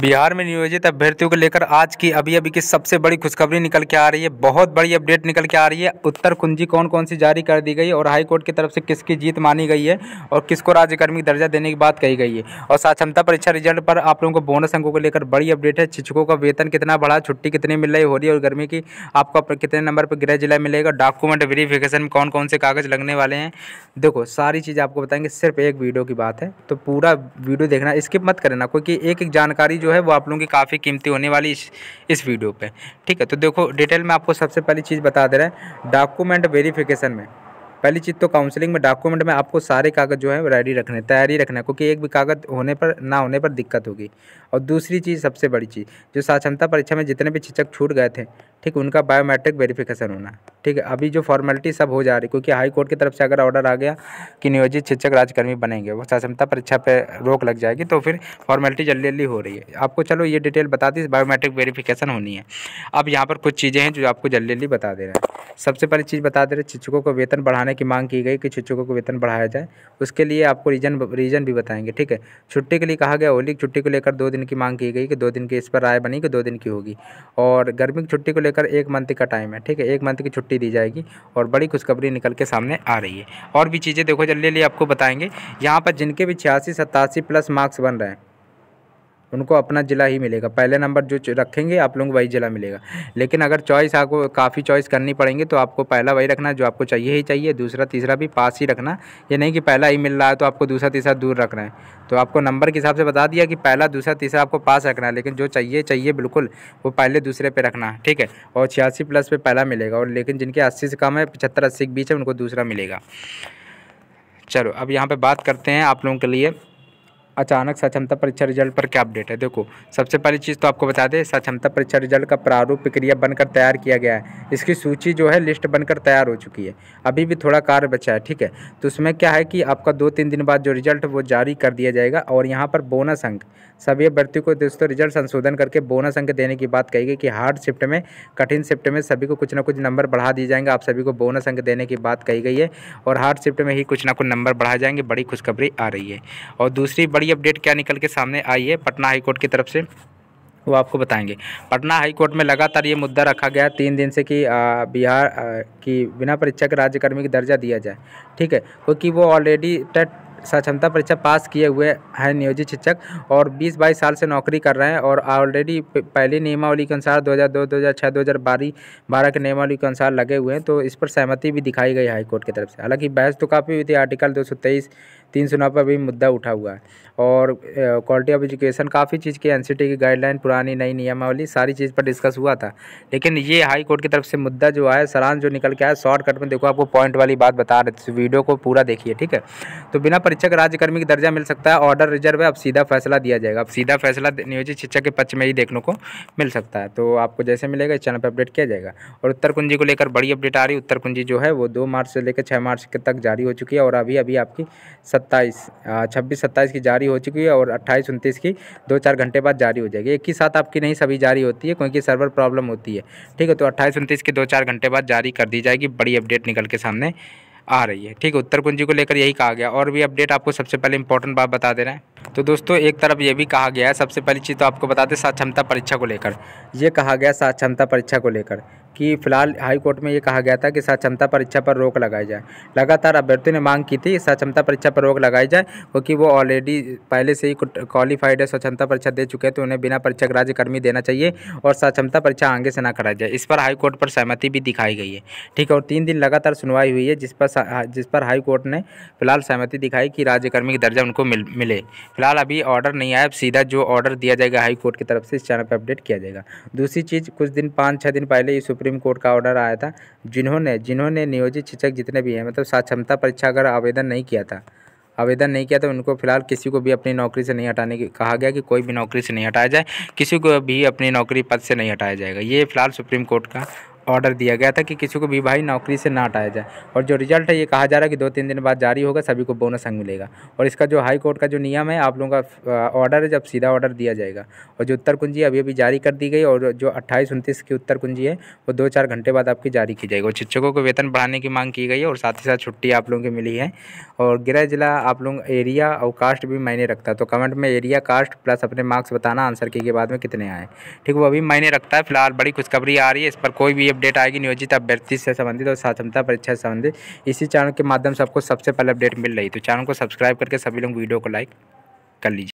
बिहार में नियोजित अभ्यर्थियों को लेकर आज की अभी अभी की सबसे बड़ी खुशखबरी निकल के आ रही है बहुत बड़ी अपडेट निकल के आ रही है उत्तर कुंजी कौन कौन सी जारी कर दी गई है और हाई कोर्ट की तरफ से किसकी जीत मानी गई है और किसको राज्यकर्मी दर्जा देने की बात कही गई है और साक्षमता परीक्षा रिजल्ट पर आप लोगों को बोनस अंकों को लेकर बड़ी अपडेट है शिक्षकों का वेतन कितना बढ़ा छुट्टी कितनी मिल रही हो रही है और गर्मी की आपको कितने नंबर पर गृह जिला मिलेगा डॉक्यूमेंट वेरीफिकेशन में कौन कौन से कागज लगने वाले हैं देखो सारी चीज़ आपको बताएंगे सिर्फ एक वीडियो की बात है तो पूरा वीडियो देखना स्किप मत करना क्योंकि एक एक जानकारी जो है वो आप लोगों की काफ़ी कीमती होने वाली इस इस वीडियो पे ठीक है तो देखो डिटेल में आपको सबसे पहली चीज़ बता दे रहा है डॉक्यूमेंट वेरिफिकेशन में पहली चीज़ तो काउंसलिंग में डॉक्यूमेंट में आपको सारे कागज़ जो है रेडी रखने तैयारी रखना है क्योंकि एक भी कागज़ होने पर ना होने पर दिक्कत होगी और दूसरी चीज़ सबसे बड़ी चीज़ जो साक्षमता परीक्षा में जितने भी शिक्षक छूट गए थे ठीक उनका बायोमेट्रिक वेरिफिकेशन होना ठीक है अभी जो फॉर्मेलिटी सब हो जा रही क्योंकि हाई कोर्ट की तरफ से अगर ऑर्डर आ गया कि नियोजित शिक्षक राज्यकर्मी बनेंगे वो सक्षमता परीक्षा पर रोक लग जाएगी तो फिर फॉर्मेलिटी जल्दी जल्दी हो रही है आपको चलो ये डिटेल बता दी बायोमेट्रिक वेरीफिकेशन होनी है अब यहाँ पर कुछ चीज़ें हैं जो आपको जल्दी जल्दी बता दे रहे हैं सबसे पहली चीज़ बता दे रहे शिक्षकों को वेतन बढ़ाने की मांग की गई कि शिक्षकों को वेतन बढ़ाया जाए उसके लिए आपको रीजन रीजन भी बताएंगे ठीक है छुट्टी के लिए कहा गया होली छुट्टी को लेकर दो दिन की मांग की गई कि दो दिन की इस पर राय बनी कि दो दिन की होगी और गर्मी की छुट्टी को लेकर एक मंथ का टाइम है ठीक है एक मंथ की छुट्टी खुशखबरी दी जाएगी और बड़ी खुशखबरी निकल के सामने आ रही है और भी चीज़ें देखो जल्दी जल्दी आपको बताएंगे यहाँ पर जिनके भी छियासी सतासी प्लस मार्क्स बन रहे हैं उनको अपना ज़िला ही मिलेगा पहले नंबर जो रखेंगे आप लोग वही ज़िला मिलेगा लेकिन अगर चॉइस आपको काफ़ी चॉइस करनी पड़ेंगे तो आपको पहला वही रखना जो आपको चाहिए ही चाहिए दूसरा तीसरा भी पास ही रखना ये नहीं कि पहला ही मिल रहा है तो आपको दूसरा तीसरा दूर रखना है तो आपको नंबर के हिसाब से बता दिया कि पहला दूसरा तीसरा आपको पास रखना है लेकिन जो चाहिए चाहिए बिल्कुल वो पहले दूसरे पर रखना है ठीक है और छियासी प्लस पर पहला मिलेगा और लेकिन जिनके अस्सी से कम है पचहत्तर अस्सी के बीच है उनको दूसरा मिलेगा चलो अब यहाँ पर बात करते हैं आप लोगों के लिए अचानक सक्षमता परीक्षा रिजल्ट पर क्या अपडेट है देखो सबसे पहली चीज़ तो आपको बता दें सक्षमता परीक्षा रिजल्ट का प्रारूप प्रक्रिया बनकर तैयार किया गया है इसकी सूची जो है लिस्ट बनकर तैयार हो चुकी है अभी भी थोड़ा कार्य बचा है ठीक है तो उसमें क्या है कि आपका दो तीन दिन बाद जो रिजल्ट वो जारी कर दिया जाएगा और यहाँ पर बोनस अंक सभी अभ्यर्थियों को दोस्तों रिजल्ट संशोधन करके बोनस अंक देने की बात कही गई कि हार्ड शिफ्ट में कठिन शिफ्ट में सभी को कुछ ना कुछ नंबर बढ़ा दिए जाएंगे आप सभी को बोनस अंक देने की बात कही गई है और हार्ड शिफ्ट में ही कुछ ना कुछ नंबर बढ़ाए जाएंगे बड़ी खुशखबरी आ रही है और दूसरी बड़ी बड़ी अपडेट क्या निकल के सामने आई है पटना हाईकोर्ट की तरफ से वो आपको बताएंगे पटना हाई कोर्ट में लगातार ये मुद्दा रखा गया तीन दिन से कि बिहार की बिना परीक्षा के राज्यकर्मी का दर्जा दिया जाए ठीक है क्योंकि वो ऑलरेडी टेट सक्षमता परीक्षा पास किए हुए हैं नियोजित शिक्षक और 20 बाईस साल से नौकरी कर रहे हैं और ऑलरेडी पहली नियमावली के अनुसार 2002 2006 2012 बारह के नियमावली के अनुसार लगे हुए हैं तो इस पर सहमति भी दिखाई गई हाईकोर्ट की तरफ से हालांकि बहस तो काफ़ी हुई थी आर्टिकल 223 तीन सौ नब्बे पर भी मुद्दा उठा हुआ है और क्वालिटी ऑफ एजुकेशन काफ़ी चीज़ की एन की गाइडलाइन पुरानी नई नियमावली सारी चीज़ पर डिस्कस हुआ था लेकिन ये हाई कोर्ट की तरफ से मुद्दा जो आया सरान जो निकल के आया शॉर्टकट में देखो आपको पॉइंट वाली बात बता रहे थे वीडियो को पूरा देखिए ठीक है तो बिना परीक्षक राज्यकर्मी की दर्जा मिल सकता है ऑर्डर रिजर्व है अब सीधा फैसला दिया जाएगा अब सीधा फैसला नियोजित शिक्षा के पक्ष में ही देखने को मिल सकता है तो आपको जैसे मिलेगा इस चैनल पर अपडेट किया जाएगा और उत्तर कुंजी को लेकर बड़ी अपडेट आ रही उत्तर कुंजी जो है वो दो मार्च से लेकर छः मार्च तक जारी हो चुकी है और अभी अभी आपकी सत सत्ताईस छब्बीस सत्ताईस की जारी हो चुकी है और अट्ठाईस उनतीस की दो चार घंटे बाद जारी हो जाएगी एक ही साथ आपकी नहीं सभी जारी होती है क्योंकि सर्वर प्रॉब्लम होती है ठीक है तो अट्ठाईस उनतीस की दो चार घंटे बाद जारी कर दी जाएगी बड़ी अपडेट निकल के सामने आ रही है ठीक है उत्तर कुंजी को लेकर यही कहा गया और भी अपडेट आपको सबसे पहले इंपॉर्टेंट बात बता दे रहे हैं तो दोस्तों एक तरफ ये भी कहा गया है सबसे पहली चीज़ तो आपको बता दें साक्षमता परीक्षा को लेकर यह कहा गया साक्षमता परीक्षा को लेकर कि फिलहाल हाईकोर्ट में ये कहा गया था कि साक्षमता परीक्षा पर रोक लगाई जाए लगातार अभ्यर्थियों ने मांग की थी साक्षमता परीक्षा पर रोक लगाई जाए क्योंकि वो ऑलरेडी पहले से ही क्वालिफाइड है स्वच्छता परीक्षा दे चुके हैं तो उन्हें बिना परीक्षक राज्यकर्मी देना चाहिए और साक्षमता परीक्षा आगे से ना कराई जाए इस पर हाईकोर्ट पर सहमति भी दिखाई गई है ठीक है और तीन दिन लगातार सुनवाई हुई है जिस पर हाँ, जिस पर हाईकोर्ट ने फिलहाल सहमति दिखाई कि राज्यकर्मी का दर्जा उनको मिल मिले फिलहाल अभी ऑर्डर नहीं आया अब सीधा जो ऑर्डर दिया जाएगा हाईकोर्ट की तरफ से इस चैनल पर अपडेट किया जाएगा दूसरी चीज़ कुछ दिन पाँच छः दिन पहले ये सुप्रीम कोर्ट का ऑर्डर आया था जिन्होंने जिन्होंने नियोजित शिक्षक जितने भी हैं मतलब साक्षमता परीक्षा अगर आवेदन नहीं किया था आवेदन नहीं किया तो उनको फिलहाल किसी को भी अपनी नौकरी से नहीं हटाने की कहा गया कि कोई भी नौकरी से नहीं हटाया जाए किसी को भी अपनी नौकरी पद से नहीं हटाया जाएगा ये फिलहाल सुप्रीम कोर्ट का ऑर्डर दिया गया था कि किसी को भी भाई नौकरी से ना हटाया जाए और जो रिजल्ट है ये कहा जा रहा है कि दो तीन दिन बाद जारी होगा सभी को बोनस अंग मिलेगा और इसका जो हाई कोर्ट का जो नियम है आप लोगों का ऑर्डर है जब सीधा ऑर्डर दिया जाएगा और जो उत्तर कुंजी अभी अभी जारी कर दी गई और जो अट्ठाईस उनतीस की उत्तर कुंजी है वो दो चार घंटे बाद आपकी जारी की जाएगी और शिक्षकों को वेतन बढ़ाने की मांग की गई है और साथ ही साथ छुट्टी आप लोगों की मिली है और गृह जिला आप लोग एरिया और कास्ट भी मायने रखता है तो कमेंट में एरिया कास्ट प्लस अपने मार्क्स बताना आंसर की के बाद में कितने आए ठीक वो अभी मायने रखता है फिलहाल बड़ी खुशखबरी आ रही है इस पर कोई भी अपडेट आएगी नियोजित अभ्यर्थी से संबंधित और साक्षमता परीक्षा से संबंधित इसी चैनल के माध्यम से आपको सबसे पहले अपडेट मिल रही तो चैनल को सब्सक्राइब करके सभी लोग वीडियो को लाइक कर लीजिए